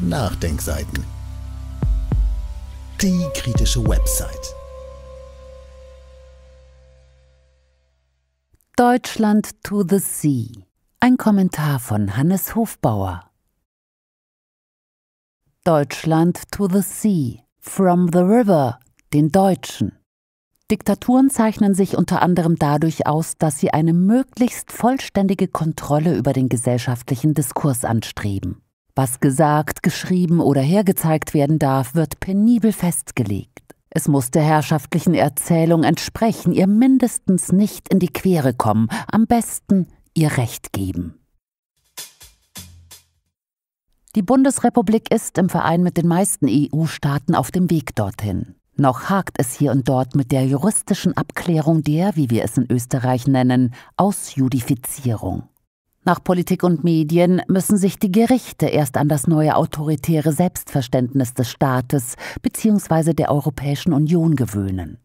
Nachdenkseiten. Die kritische Website. Deutschland to the Sea. Ein Kommentar von Hannes Hofbauer. Deutschland to the Sea. From the River. Den Deutschen. Diktaturen zeichnen sich unter anderem dadurch aus, dass sie eine möglichst vollständige Kontrolle über den gesellschaftlichen Diskurs anstreben. Was gesagt, geschrieben oder hergezeigt werden darf, wird penibel festgelegt. Es muss der herrschaftlichen Erzählung entsprechen, ihr mindestens nicht in die Quere kommen, am besten ihr Recht geben. Die Bundesrepublik ist im Verein mit den meisten EU-Staaten auf dem Weg dorthin. Noch hakt es hier und dort mit der juristischen Abklärung der, wie wir es in Österreich nennen, Ausjudifizierung. Nach Politik und Medien müssen sich die Gerichte erst an das neue autoritäre Selbstverständnis des Staates bzw. der Europäischen Union gewöhnen.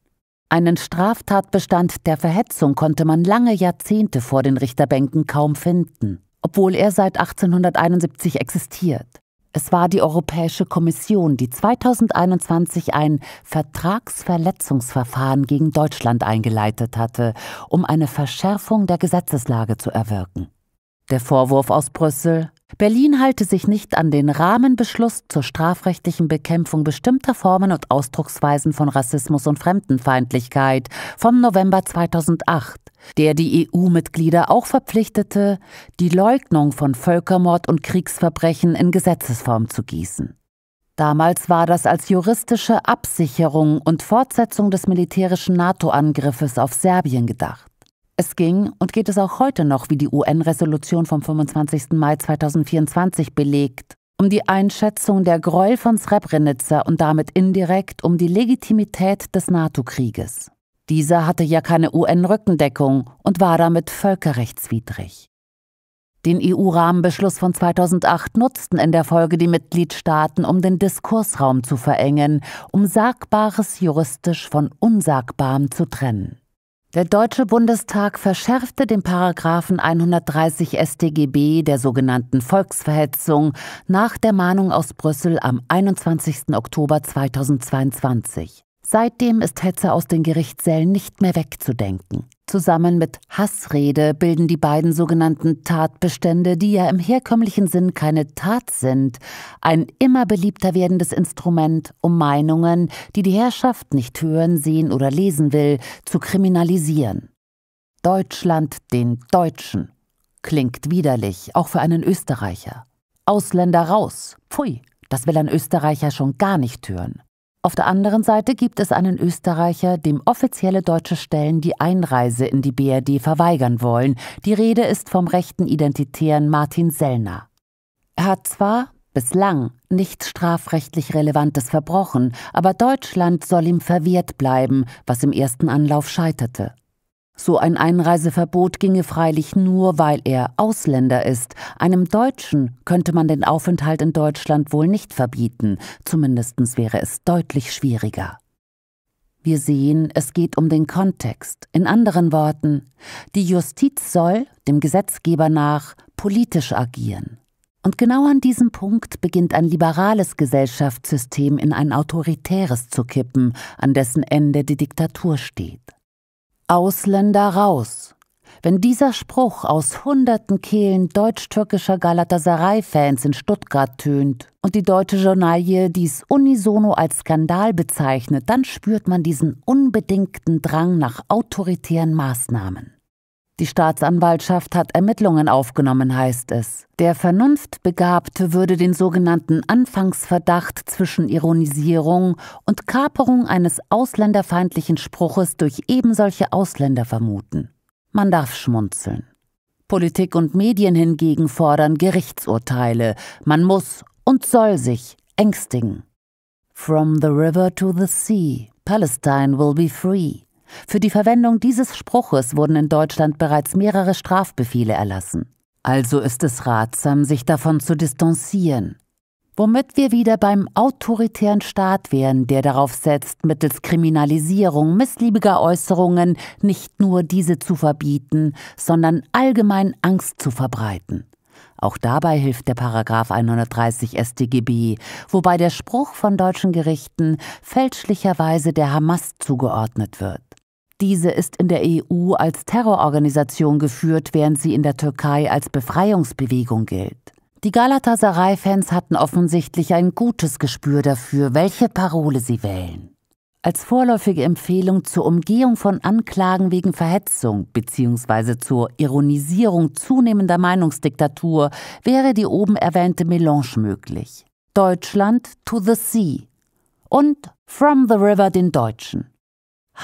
Einen Straftatbestand der Verhetzung konnte man lange Jahrzehnte vor den Richterbänken kaum finden, obwohl er seit 1871 existiert. Es war die Europäische Kommission, die 2021 ein Vertragsverletzungsverfahren gegen Deutschland eingeleitet hatte, um eine Verschärfung der Gesetzeslage zu erwirken. Der Vorwurf aus Brüssel, Berlin halte sich nicht an den Rahmenbeschluss zur strafrechtlichen Bekämpfung bestimmter Formen und Ausdrucksweisen von Rassismus und Fremdenfeindlichkeit vom November 2008, der die EU-Mitglieder auch verpflichtete, die Leugnung von Völkermord und Kriegsverbrechen in Gesetzesform zu gießen. Damals war das als juristische Absicherung und Fortsetzung des militärischen NATO-Angriffes auf Serbien gedacht. Es ging und geht es auch heute noch, wie die UN-Resolution vom 25. Mai 2024 belegt, um die Einschätzung der Gräuel von Srebrenica und damit indirekt um die Legitimität des NATO-Krieges. Dieser hatte ja keine UN-Rückendeckung und war damit völkerrechtswidrig. Den EU-Rahmenbeschluss von 2008 nutzten in der Folge die Mitgliedstaaten, um den Diskursraum zu verengen, um Sagbares juristisch von Unsagbarem zu trennen. Der Deutsche Bundestag verschärfte den Paragraphen 130 StGB der sogenannten Volksverhetzung nach der Mahnung aus Brüssel am 21. Oktober 2022. Seitdem ist Hetze aus den Gerichtssälen nicht mehr wegzudenken. Zusammen mit Hassrede bilden die beiden sogenannten Tatbestände, die ja im herkömmlichen Sinn keine Tat sind, ein immer beliebter werdendes Instrument, um Meinungen, die die Herrschaft nicht hören, sehen oder lesen will, zu kriminalisieren. Deutschland den Deutschen klingt widerlich, auch für einen Österreicher. Ausländer raus, pfui, das will ein Österreicher schon gar nicht hören. Auf der anderen Seite gibt es einen Österreicher, dem offizielle deutsche Stellen die Einreise in die BRD verweigern wollen. Die Rede ist vom rechten Identitären Martin Sellner. Er hat zwar bislang nichts strafrechtlich Relevantes verbrochen, aber Deutschland soll ihm verwehrt bleiben, was im ersten Anlauf scheiterte. So ein Einreiseverbot ginge freilich nur, weil er Ausländer ist. Einem Deutschen könnte man den Aufenthalt in Deutschland wohl nicht verbieten, zumindest wäre es deutlich schwieriger. Wir sehen, es geht um den Kontext. In anderen Worten, die Justiz soll, dem Gesetzgeber nach, politisch agieren. Und genau an diesem Punkt beginnt ein liberales Gesellschaftssystem in ein autoritäres zu kippen, an dessen Ende die Diktatur steht. Ausländer raus. Wenn dieser Spruch aus hunderten Kehlen deutsch-türkischer Galatasaray-Fans in Stuttgart tönt und die deutsche Journalie dies unisono als Skandal bezeichnet, dann spürt man diesen unbedingten Drang nach autoritären Maßnahmen. Die Staatsanwaltschaft hat Ermittlungen aufgenommen, heißt es. Der Vernunftbegabte würde den sogenannten Anfangsverdacht zwischen Ironisierung und Kaperung eines ausländerfeindlichen Spruches durch ebensolche Ausländer vermuten. Man darf schmunzeln. Politik und Medien hingegen fordern Gerichtsurteile. Man muss und soll sich ängstigen. From the river to the sea, Palestine will be free. Für die Verwendung dieses Spruches wurden in Deutschland bereits mehrere Strafbefehle erlassen. Also ist es ratsam, sich davon zu distanzieren. Womit wir wieder beim autoritären Staat wären, der darauf setzt, mittels Kriminalisierung missliebiger Äußerungen nicht nur diese zu verbieten, sondern allgemein Angst zu verbreiten. Auch dabei hilft der Paragraf 130 StGB, wobei der Spruch von deutschen Gerichten fälschlicherweise der Hamas zugeordnet wird. Diese ist in der EU als Terrororganisation geführt, während sie in der Türkei als Befreiungsbewegung gilt. Die Galatasaray-Fans hatten offensichtlich ein gutes Gespür dafür, welche Parole sie wählen. Als vorläufige Empfehlung zur Umgehung von Anklagen wegen Verhetzung bzw. zur Ironisierung zunehmender Meinungsdiktatur wäre die oben erwähnte Melange möglich. Deutschland to the Sea und From the River den Deutschen.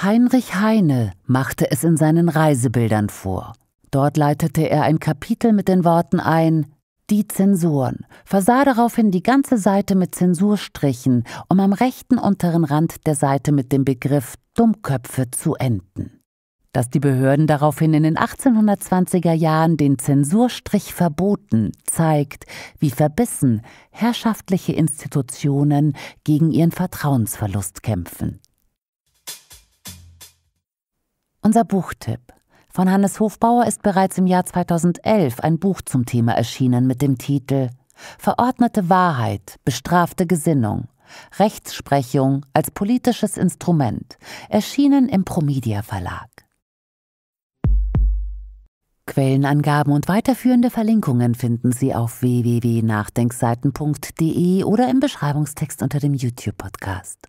Heinrich Heine machte es in seinen Reisebildern vor. Dort leitete er ein Kapitel mit den Worten ein Die Zensuren, versah daraufhin die ganze Seite mit Zensurstrichen, um am rechten unteren Rand der Seite mit dem Begriff Dummköpfe zu enden. Dass die Behörden daraufhin in den 1820er Jahren den Zensurstrich verboten, zeigt, wie verbissen herrschaftliche Institutionen gegen ihren Vertrauensverlust kämpfen. Unser Buchtipp von Hannes Hofbauer ist bereits im Jahr 2011 ein Buch zum Thema erschienen mit dem Titel Verordnete Wahrheit, bestrafte Gesinnung, Rechtsprechung als politisches Instrument, erschienen im Promedia Verlag. Quellenangaben und weiterführende Verlinkungen finden Sie auf www.nachdenkseiten.de oder im Beschreibungstext unter dem YouTube-Podcast.